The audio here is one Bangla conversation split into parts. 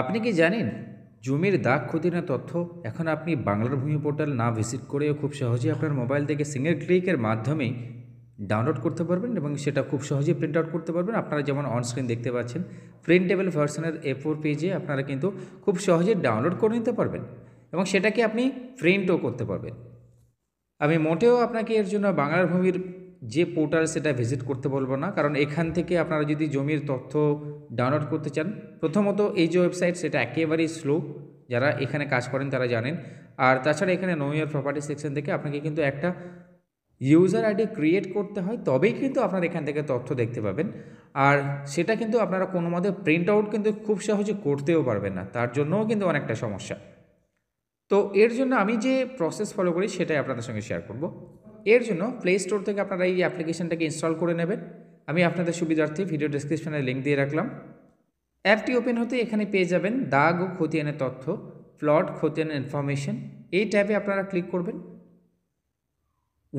আপনি কি জানেন জমির দাগ ক্ষতি না তথ্য এখন আপনি বাংলার ভূমি পোর্টাল না ভিজিট করেও খুব সহজেই আপনার মোবাইল থেকে সিঙ্গেল ক্লিকের মাধ্যমে ডাউনলোড করতে পারবেন এবং সেটা খুব সহজেই প্রিন্ট আউট করতে পারবেন আপনারা যেমন অনস্ক্রিন দেখতে পাচ্ছেন প্রিন্টেবল ভার্সনের এ ফোর পেজে আপনারা কিন্তু খুব সহজে ডাউনলোড করে নিতে পারবেন এবং সেটাকে আপনি প্রিন্টও করতে পারবেন আমি মোটেও আপনাকে এর জন্য বাংলার ভূমির যে পোর্টাল সেটা ভিজিট করতে বলবো না কারণ এখান থেকে আপনারা যদি জমির তথ্য ডাউনলোড করতে চান প্রথমত এই যে ওয়েবসাইট সেটা একেবারেই স্লো যারা এখানে কাজ করেন তারা জানেন আর তাছাড়া এখানে নো ইয়ার প্রপার্টি সেকশন থেকে আপনাকে কিন্তু একটা ইউজার আইডি ক্রিয়েট করতে হয় তবেই কিন্তু আপনারা এখান থেকে তথ্য দেখতে পাবেন আর সেটা কিন্তু আপনারা কোনো মতে প্রিন্ট আউট কিন্তু খুব সহজে করতেও পারবেন না তার জন্যও কিন্তু অনেকটা সমস্যা তো এর জন্য আমি যে প্রসেস ফলো করি সেটাই আপনাদের সঙ্গে শেয়ার করব এর জন্য প্লে স্টোর থেকে আপনারা এই অ্যাপ্লিকেশানটাকে ইনস্টল করে নেবেন আমি আপনাদের সুবিধার্থে ভিডিও ডিসক্রিপশানে লিঙ্ক দিয়ে রাখলাম অ্যাপটি ওপেন হতে এখানে পেয়ে যাবেন দাগ ও খতিয়ানের তথ্য প্লট খতিয়ান ইনফরমেশন এই ট্যাবে আপনারা ক্লিক করবেন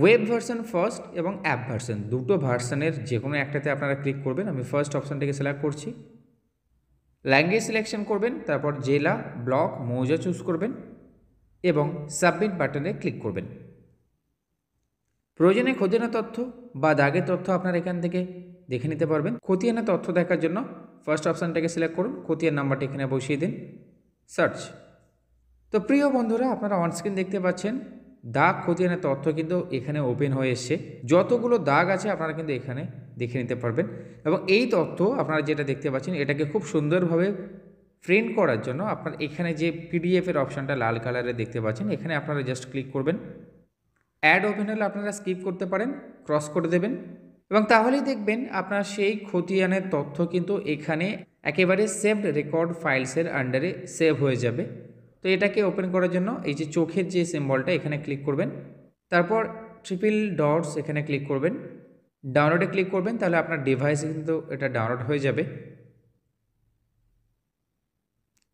ওয়েব ভার্সন ফার্স্ট এবং অ্যাপ ভার্সন দুটো ভার্সনের যে কোনো একটাতে আপনারা ক্লিক করবেন আমি ফার্স্ট অপশানটাকে সিলেক্ট করছি ল্যাঙ্গুয়েজ সিলেকশন করবেন তারপর জেলা ব্লক মৌজা চুজ করবেন এবং সাবমিট বাটনে ক্লিক করবেন প্রয়োজনে খতিয়ানা তথ্য বা দাগের তথ্য আপনারা এখান থেকে দেখে নিতে পারবেন খতিয়ানা তথ্য দেখার জন্য ফার্স্ট অপশানটাকে সিলেক্ট করুন খতিয়ার নাম্বারটি এখানে বসিয়ে দিন সার্চ তো প্রিয় বন্ধুরা আপনারা অনস্ক্রিন দেখতে পাচ্ছেন দাগ খতিয়ানের তথ্য কিন্তু এখানে ওপেন হয়ে এসছে যতগুলো দাগ আছে আপনারা কিন্তু এখানে দেখে নিতে পারবেন এবং এই তথ্য আপনারা যেটা দেখতে পাচ্ছেন এটাকে খুব সুন্দরভাবে প্রিন্ট করার জন্য আপনার এখানে যে পিডিএফের অপশানটা লাল কালারে দেখতে পাচ্ছেন এখানে আপনারা জাস্ট ক্লিক করবেন অ্যাড ওপেন হলে আপনারা স্কিপ করতে পারেন ক্রস করে দেবেন এবং তাহলেই দেখবেন আপনার সেই খতিয়ানের তথ্য কিন্তু এখানে একেবারে সেভড রেকর্ড ফাইলসের আন্ডারে সেভ হয়ে যাবে তো এটাকে ওপেন করার জন্য এই যে চোখের যে সিম্বলটা এখানে ক্লিক করবেন তারপর ট্রিপল ডটস এখানে ক্লিক করবেন ডাউনলোডে ক্লিক করবেন তাহলে আপনার ডিভাইসে কিন্তু এটা ডাউনলোড হয়ে যাবে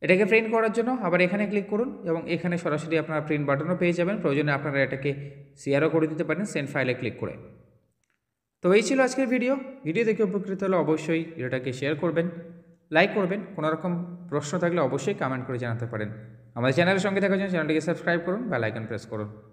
এটাকে প্রিন্ট করার জন্য আবার এখানে ক্লিক করুন এবং এখানে সরাসরি আপনারা প্রিন্ট বাটনও পেয়ে যাবেন প্রয়োজনে আপনারা এটাকে শেয়ারও করে দিতে পারেন সেন্ড ফাইলে ক্লিক করে তো এই ছিল আজকের ভিডিও ভিডিও দেখে উপকৃত হলে অবশ্যই ভিডিওটাকে শেয়ার করবেন লাইক করবেন কোনো রকম প্রশ্ন থাকলে অবশ্যই কমেন্ট করে জানাতে পারেন আমাদের চ্যানেলের সঙ্গে থাকার জন্য চ্যানেলটিকে সাবস্ক্রাইব করুন বা প্রেস করুন